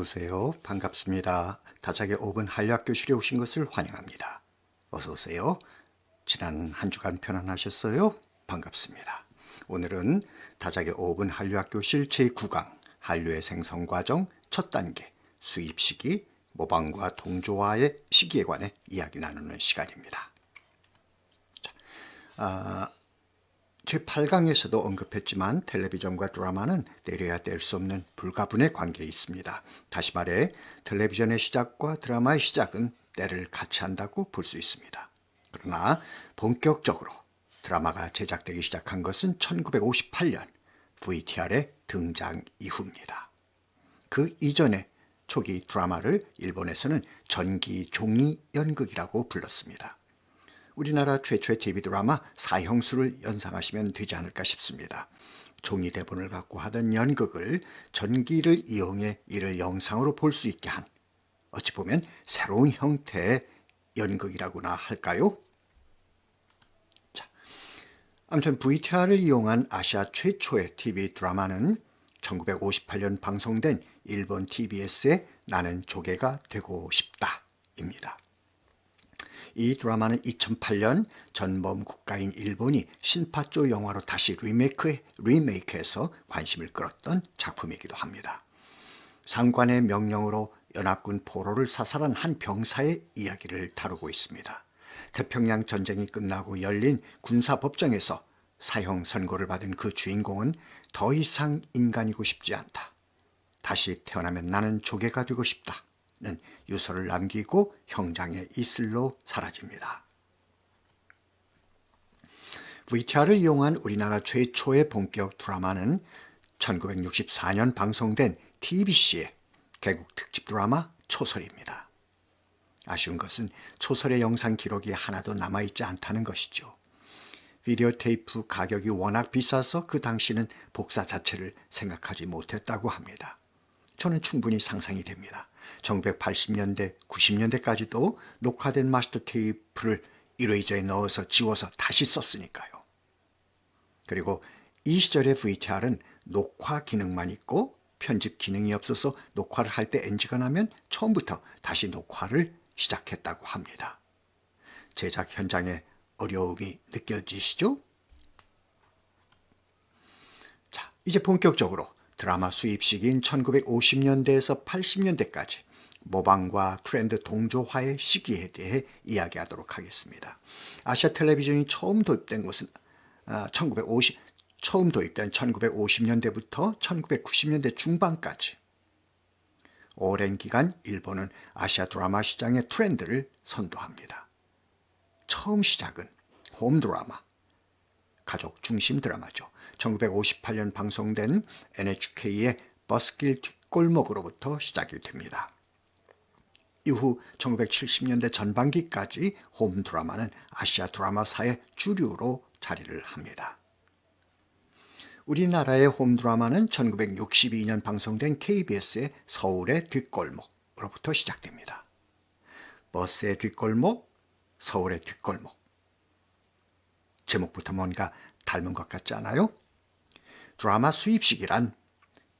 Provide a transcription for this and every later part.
어서오세요. 반갑습니다. 다작의 5분 한략 교실에 오신 것을 환영합니다. 어서오세요. 지난 한 주간 편안하셨어요? 반갑습니다. 오늘은 다작의 5분 한류학 교실 제9강 한류의 생성과정 첫 단계 수입시기 모방과 동조화의 시기에 관해 이야기 나누는 시간입니다. 자, 아, 제8강에서도 언급했지만 텔레비전과 드라마는 내려야뗄 수 없는 불가분의 관계에 있습니다. 다시 말해 텔레비전의 시작과 드라마의 시작은 때를 같이 한다고 볼 수 있습니다. 그러나 본격적으로 드라마가 제작되기 시작한 것은 1958년 VTR의 등장 이후입니다. 그 이전에 초기 드라마를 일본에서는 전기 종이 연극이라고 불렀습니다. 우리나라 최초의 TV 드라마 사형수를 연상하시면 되지 않을까 싶습니다. 종이 대본을 갖고 하던 연극을 전기를 이용해 이를 영상으로 볼 수 있게 한 어찌 보면 새로운 형태의 연극이라고나 할까요? 자, 아무튼 VTR을 이용한 아시아 최초의 TV 드라마는 1958년 방송된 일본 TBS의 나는 조개가 되고 싶다입니다. 이 드라마는 2008년 전범 국가인 일본이 신파조 영화로 다시 리메이크, 리메이크해서 관심을 끌었던 작품이기도 합니다. 상관의 명령으로 연합군 포로를 사살한 한 병사의 이야기를 다루고 있습니다. 태평양 전쟁이 끝나고 열린 군사법정에서 사형 선고를 받은 그 주인공은 더 이상 인간이고 싶지 않다. 다시 태어나면 나는 조개가 되고 싶다. 는 유서를 남기고 형장의 이슬로 사라집니다. VTR을 이용한 우리나라 최초의 본격 드라마는 1964년 방송된 TBC의 개국 특집 드라마 초설입니다. 아쉬운 것은 초설의 영상 기록이 하나도 남아있지 않다는 것이죠. 비디오 테이프 가격이 워낙 비싸서 그 당시는 복사 자체를 생각하지 못했다고 합니다. 저는 충분히 상상이 됩니다. 1980년대, 90년대까지도 녹화된 마스터 테이프를 이레이저에 넣어서 지워서 다시 썼으니까요. 그리고 이 시절의 VTR은 녹화 기능만 있고 편집 기능이 없어서 녹화를 할때 NG가 나면 처음부터 다시 녹화를 시작했다고 합니다. 제작 현장에 어려움이 느껴지시죠? 자, 이제 본격적으로 드라마 수입 식인 1950년대에서 80년대까지 모방과 트렌드 동조화의 시기에 대해 이야기하도록 하겠습니다. 아시아 텔레비전이 처음 도입된 것은 1950, 아, 처음 도입된 1950년대부터 1990년대 중반까지 오랜 기간 일본은 아시아 드라마 시장의 트렌드를 선도합니다. 처음 시작은 홈 드라마, 가족 중심 드라마죠. 1958년 방송된 NHK의 버스길 뒷골목으로부터 시작이 됩니다. 이후 1970년대 전반기까지 홈 드라마는 아시아 드라마사의 주류로 자리를 합니다. 우리나라의 홈 드라마는 1962년 방송된 KBS의 서울의 뒷골목으로부터 시작됩니다. 버스의 뒷골목, 서울의 뒷골목. 제목부터 뭔가 닮은 것 같지 않아요? 드라마 수입식이란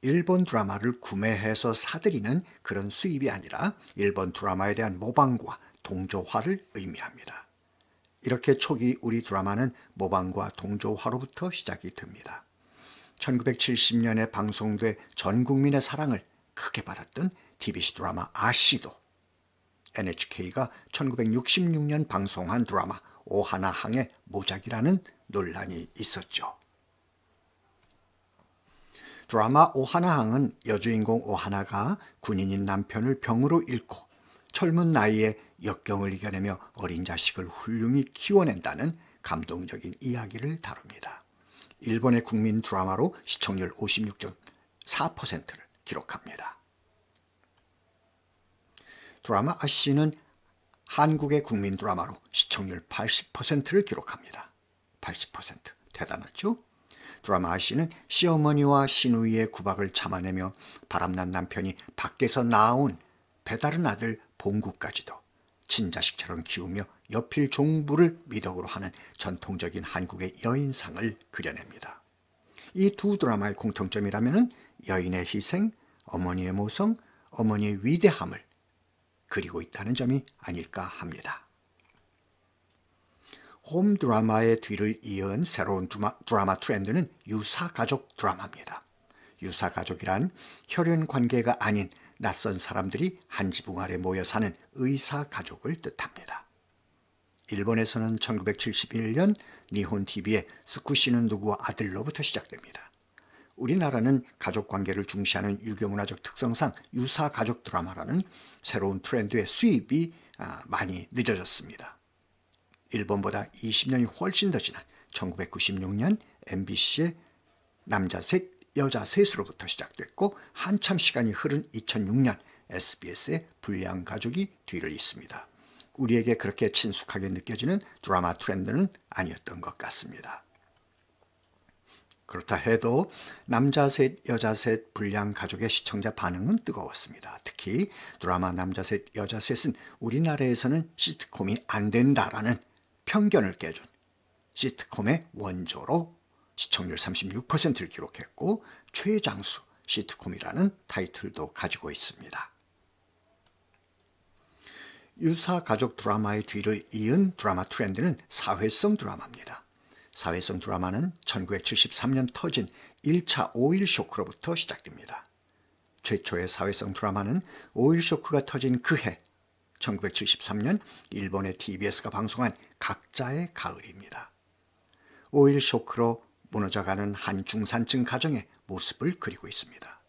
일본 드라마를 구매해서 사들이는 그런 수입이 아니라 일본 드라마에 대한 모방과 동조화를 의미합니다. 이렇게 초기 우리 드라마는 모방과 동조화로부터 시작이 됩니다. 1970년에 방송돼 전 국민의 사랑을 크게 받았던 TBC 드라마 아씨도 NHK가 1966년 방송한 드라마 오하나항의 모작이라는 논란이 있었죠. 드라마 오하나항은 여주인공 오하나가 군인인 남편을 병으로 잃고 젊은 나이에 역경을 이겨내며 어린 자식을 훌륭히 키워낸다는 감동적인 이야기를 다룹니다. 일본의 국민 드라마로 시청률 56.4%를 기록합니다. 드라마 아씨는 한국의 국민 드라마로 시청률 80%를 기록합니다. 80% 대단하죠? 드라마 아씨는 시어머니와 시누이의 구박을 참아내며 바람난 남편이 밖에서 나온 배다른 아들 봉구까지도 친자식처럼 키우며 여필 종부를 미덕으로 하는 전통적인 한국의 여인상을 그려냅니다. 이 두 드라마의 공통점이라면 여인의 희생, 어머니의 모성, 어머니의 위대함을 그리고 있다는 점이 아닐까 합니다. 홈 드라마의 뒤를 이은 새로운 드라마, 드라마 트렌드는 유사 가족 드라마입니다. 유사 가족이란 혈연 관계가 아닌 낯선 사람들이 한 지붕 아래 모여 사는 의사 가족을 뜻합니다. 일본에서는 1971년 니혼 TV의 스쿠시는 누구와 아들로부터 시작됩니다. 우리나라는 가족 관계를 중시하는 유교 문화적 특성상 유사 가족 드라마라는 새로운 트렌드의 수입이 아, 많이 늦어졌습니다. 일본보다 20년이 훨씬 더 지난 1996년 MBC의 남자 셋, 여자 셋으로부터 시작됐고 한참 시간이 흐른 2006년 SBS의 불량 가족이 뒤를 잇습니다. 우리에게 그렇게 친숙하게 느껴지는 드라마 트렌드는 아니었던 것 같습니다. 그렇다 해도 남자 셋, 여자 셋 불량 가족의 시청자 반응은 뜨거웠습니다. 특히 드라마 남자 셋, 여자 셋은 우리나라에서는 시트콤이 안 된다라는 편견을 깨준 시트콤의 원조로 시청률 36%를 기록했고 최장수 시트콤이라는 타이틀도 가지고 있습니다. 유사 가족 드라마의 뒤를 이은 드라마 트렌드는 사회성 드라마입니다. 사회성 드라마는 1973년 터진 1차 오일 쇼크로부터 시작됩니다. 최초의 사회성 드라마는 오일 쇼크가 터진 그해 1973년 일본의 TBS가 방송한 각자의 가을입니다. 오일 쇼크로 무너져가는 한 중산층 가정의 모습을 그리고 있습니다.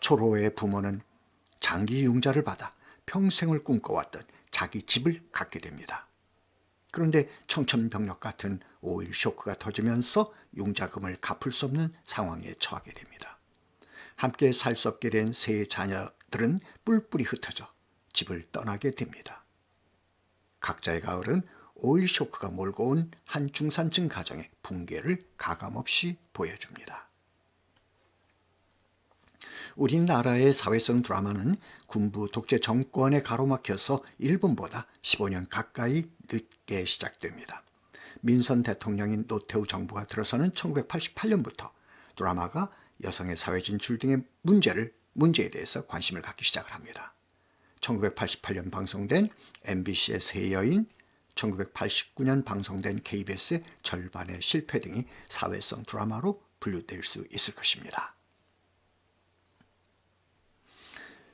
초로의 부모는 장기 융자를 받아 평생을 꿈꿔왔던 자기 집을 갖게 됩니다. 그런데 청천벽력 같은 오일 쇼크가 터지면서 융자금을 갚을 수 없는 상황에 처하게 됩니다. 함께 살 수 없게 된 세 자녀들은 뿔뿔이 흩어져 집을 떠나게 됩니다. 각자의 가을은 오일 쇼크가 몰고 온 한 중산층 가정의 붕괴를 가감없이 보여줍니다. 우리나라의 사회성 드라마는 군부 독재 정권에 가로막혀서 일본보다 15년 가까이 늦게 시작됩니다. 민선 대통령인 노태우 정부가 들어서는 1988년부터 드라마가 여성의 사회 진출 등의 문제를 문제에 대해서 관심을 갖기 시작 합니다. 1988년 방송된 MBC의 새 여인, 1989년 방송된 KBS의 절반의 실패 등이 사회성 드라마로 분류될 수 있을 것입니다.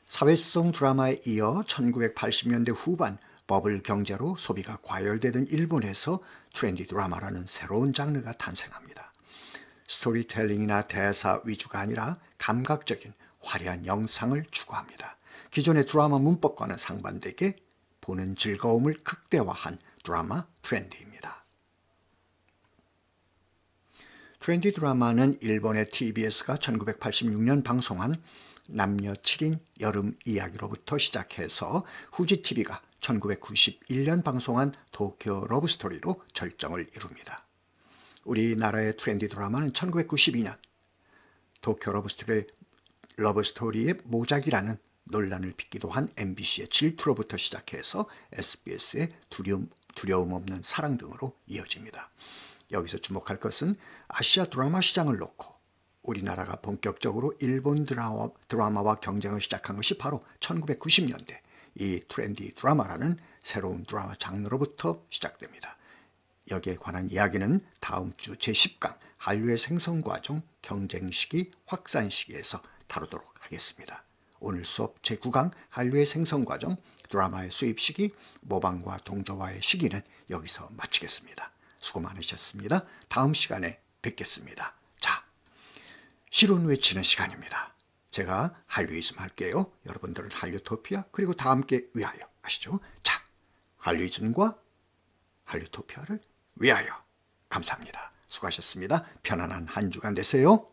사회성 드라마에 이어 1980년대 후반 버블 경제로 소비가 과열되던 일본에서 트렌디 드라마라는 새로운 장르가 탄생합니다. 스토리텔링이나 대사 위주가 아니라 감각적인 화려한 영상을 추구합니다. 기존의 드라마 문법과는 상반되게 보는 즐거움을 극대화한 드라마 트렌디입니다. 트렌디 드라마는 일본의 TBS가 1986년 방송한 남녀 7인 여름 이야기로부터 시작해서 후지TV가 1991년 방송한 도쿄 러브스토리로 절정을 이룹니다. 우리나라의 트렌디 드라마는 1992년 도쿄 러브스토리, 러브스토리의 모작이라는 논란을 빚기도 한 MBC의 질투로부터 시작해서 SBS의 두려움 두려움 없는 사랑 등으로 이어집니다. 여기서 주목할 것은 아시아 드라마 시장을 놓고 우리나라가 본격적으로 일본 드라마, 와 경쟁을 시작한 것이 바로 1990년대 이 트렌디 드라마라는 새로운 드라마 장르로부터 시작됩니다. 여기에 관한 이야기는 다음 주 제10강 한류의 생성 과정 경쟁 시기 확산 시기에서 다루도록 하겠습니다. 오늘 수업 제9강 한류의 생성 과정 드라마의 수입 시기, 모방과 동조화의 시기는 여기서 마치겠습니다. 수고 많으셨습니다. 다음 시간에 뵙겠습니다. 자, 실은 외치는 시간입니다. 제가 한류이즘 할게요. 여러분들은 한류토피아 그리고 다 함께 위하여 아시죠? 자, 한류이즘과 한류토피아를 위하여 감사합니다. 수고하셨습니다. 편안한 한 주간 되세요.